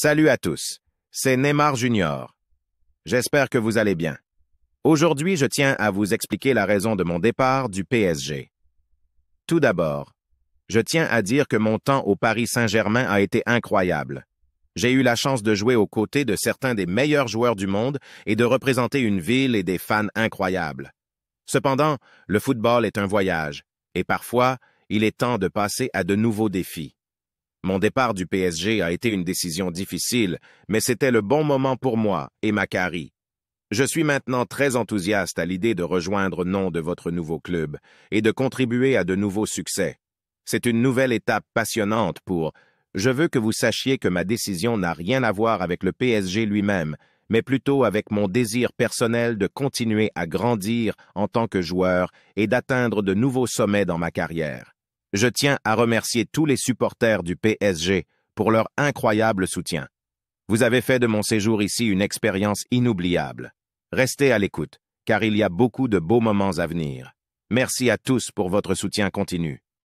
Salut à tous, c'est Neymar Junior. J'espère que vous allez bien. Aujourd'hui, je tiens à vous expliquer la raison de mon départ du PSG. Tout d'abord, je tiens à dire que mon temps au Paris Saint-Germain a été incroyable. J'ai eu la chance de jouer aux côtés de certains des meilleurs joueurs du monde et de représenter une ville et des fans incroyables. Cependant, le football est un voyage, et parfois, il est temps de passer à de nouveaux défis. Mon départ du PSG a été une décision difficile, mais c'était le bon moment pour moi et ma carrière. Je suis maintenant très enthousiaste à l'idée de rejoindre nom de votre nouveau club et de contribuer à de nouveaux succès. C'est une nouvelle étape passionnante pour... Je veux que vous sachiez que ma décision n'a rien à voir avec le PSG lui-même, mais plutôt avec mon désir personnel de continuer à grandir en tant que joueur et d'atteindre de nouveaux sommets dans ma carrière je tiens à remercier tous les supporters du PSG pour leur incroyable soutien. Vous avez fait de mon séjour ici une expérience inoubliable. Restez à l'écoute, car il y a beaucoup de beaux moments à venir. Merci à tous pour votre soutien continu.